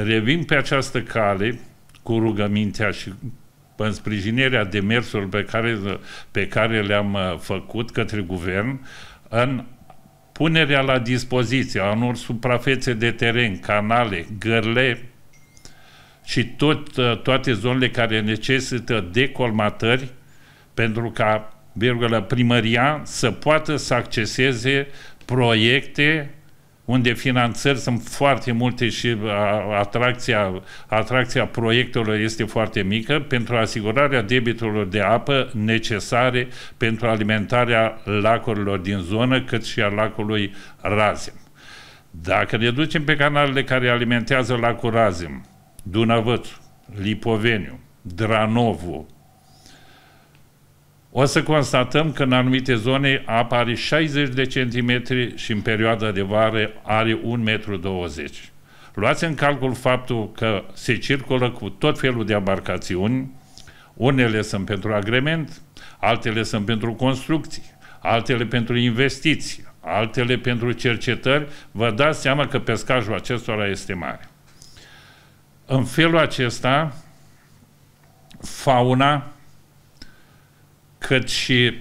Revin pe această cale cu rugămintea și în sprijinirea demersurilor pe care, pe care le-am uh, făcut către guvern în punerea la dispoziție a unor suprafețe de teren, canale, gărle și tot, uh, toate zonele care necesită decolmatări pentru ca virgulă, primăria să poată să acceseze proiecte unde finanțări sunt foarte multe și uh, atracția, atracția proiectelor este foarte mică pentru asigurarea debitelor de apă necesare pentru alimentarea lacurilor din zonă, cât și a lacului Razem. Dacă ne ducem pe canalele care alimentează lacul Razem, Dunăvăț, Lipoveniu, Dranovu, o să constatăm că în anumite zone apare 60 de centimetri și în perioada de vară are 1,20 m. Luați în calcul faptul că se circulă cu tot felul de abarcațiuni, unele sunt pentru agrement, altele sunt pentru construcții, altele pentru investiții, altele pentru cercetări, vă dați seama că pescajul acestora este mare. În felul acesta, fauna cât și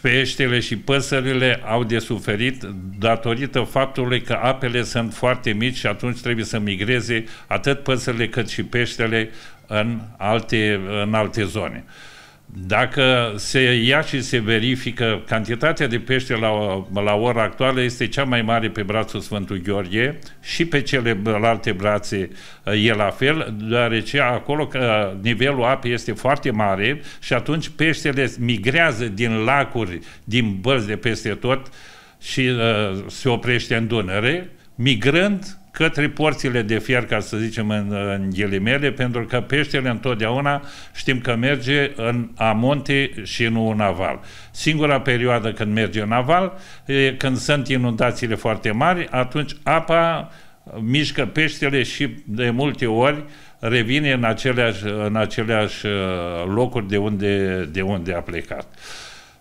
peștele și păsările au de suferit datorită faptului că apele sunt foarte mici și atunci trebuie să migreze atât păsările cât și peștele în alte, în alte zone. Uh, dacă se ia și se verifică, cantitatea de pește la, la ora actuală este cea mai mare pe brațul Sfântul Gheorghe și pe celelalte brațe e la fel, deoarece acolo nivelul apei este foarte mare și atunci peștele migrează din lacuri, din bărți de peste tot și uh, se oprește în Dunăre, migrând către porțile de fier, ca să zicem în, în ghilimele, pentru că peștele întotdeauna știm că merge în amonte și nu în aval. Singura perioadă când merge în aval, e când sunt inundațiile foarte mari, atunci apa mișcă peștele și de multe ori revine în aceleași, în aceleași uh, locuri de unde, de unde a plecat.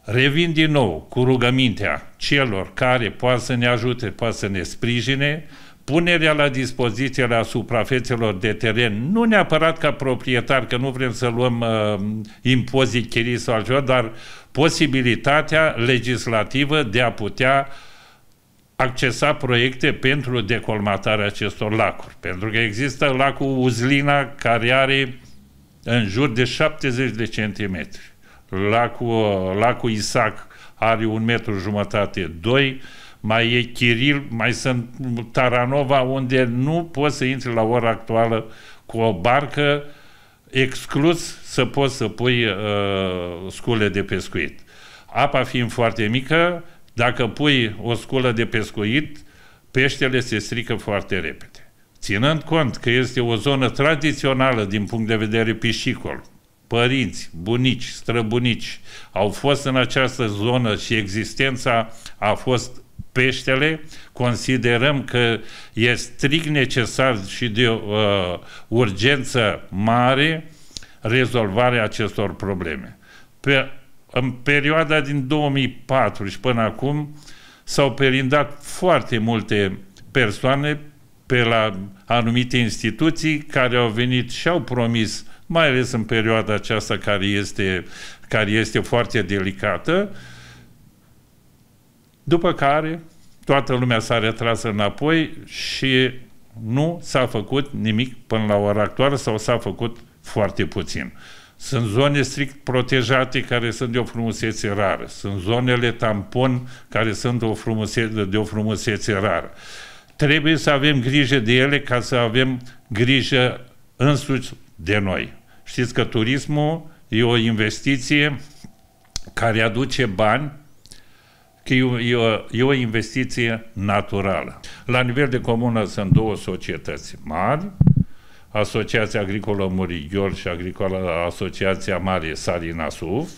Revin din nou cu rugămintea celor care poate să ne ajute, poate să ne sprijine, punerea la dispoziție la suprafețelor de teren, nu neapărat ca proprietar, că nu vrem să luăm uh, impozit chirii sau altceva, dar posibilitatea legislativă de a putea accesa proiecte pentru decolmatarea acestor lacuri. Pentru că există lacul Uzlina care are în jur de 70 de centimetri. Lacul, uh, lacul Isac are un metru jumătate, 2 mai e Chiril, mai sunt Taranova, unde nu poți să intri la ora actuală cu o barcă, exclus să poți să pui uh, scule de pescuit. Apa fiind foarte mică, dacă pui o sculă de pescuit, peștele se strică foarte repede. Ținând cont că este o zonă tradițională din punct de vedere piscicol, părinți, bunici, străbunici au fost în această zonă și existența a fost peștele, considerăm că e strict necesar și de uh, urgență mare rezolvarea acestor probleme. Pe, în perioada din 2004 și până acum s-au perindat foarte multe persoane pe la anumite instituții care au venit și au promis, mai ales în perioada aceasta care este, care este foarte delicată, uh, după care toată lumea s-a retras înapoi și nu s-a făcut nimic până la ora actuală sau s-a făcut foarte puțin. Sunt zone strict protejate care sunt de o frumusețe rară. Sunt zonele tampon care sunt de o frumusețe, de o frumusețe rară. Trebuie să avem grijă de ele ca să avem grijă însuși de noi. Știți că turismul e o investiție care aduce bani că e o, e, o, e o investiție naturală. La nivel de comună sunt două societăți mari, Asociația Agricolă Murigiol și Agricola, Asociația Mare Salina Suf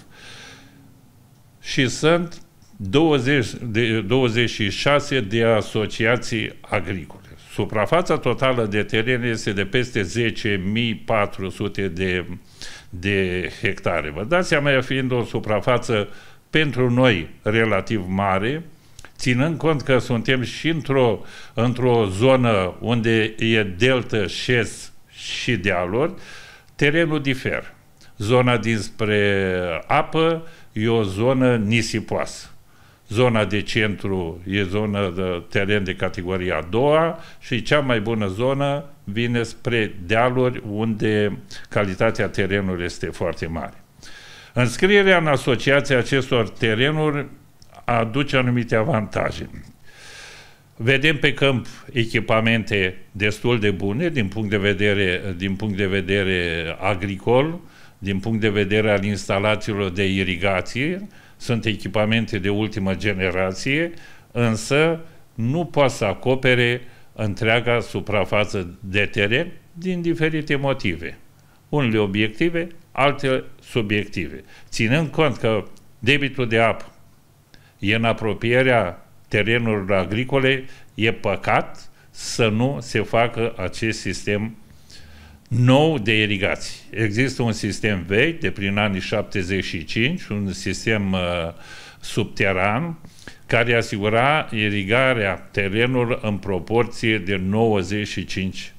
și sunt 20, de, 26 de asociații agricole. Suprafața totală de teren este de peste 10.400 de, de hectare. Vă dați seama, fiind o suprafață uh, pentru noi relativ mare, ținând cont că suntem și într-o, într-o zonă unde e Delta șes și dealuri, terenul diferă. Zona dinspre apă e o zonă nisipoasă. Zona de centru e zonă de teren de categoria a doua și cea mai bună zonă vine spre dealuri unde calitatea terenului este foarte mare. Înscrierea în asociația acestor terenuri aduce anumite avantaje. Vedem pe câmp echipamente destul de bune din punct de vedere, din punct de vedere agricol, din punct de vedere al instalațiilor de irigație, sunt echipamente de ultimă generație, însă nu poate să acopere întreaga suprafață de teren din diferite motive. Unele obiective, alte subiective. Ținând cont că debitul de apă e în apropierea terenurilor agricole, e păcat să nu se facă acest sistem nou de irigații. Există un sistem vechi de prin anii 75, un sistem uh, subteran care asigura irigarea terenului în proporție de 95%.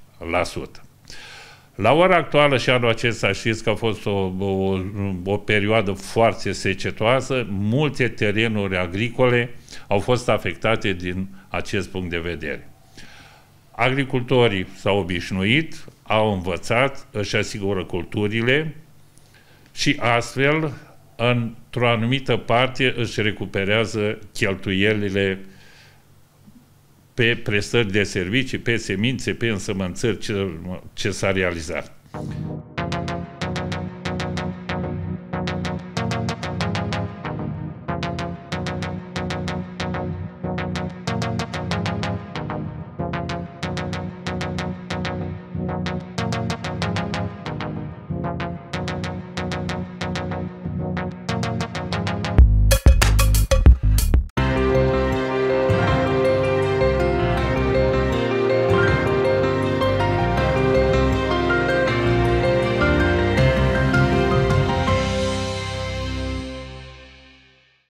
La ora actuală și anul acesta știți că a fost o, o, o perioadă foarte secetoasă, multe terenuri agricole au fost afectate din acest punct de vedere. Agricultorii s-au obișnuit, au învățat, își asigură culturile și astfel, într-o anumită parte, își recuperează cheltuielile uh, pe prestări de servicii, pe semințe, pe însămânțări ce, ce s-a realizat.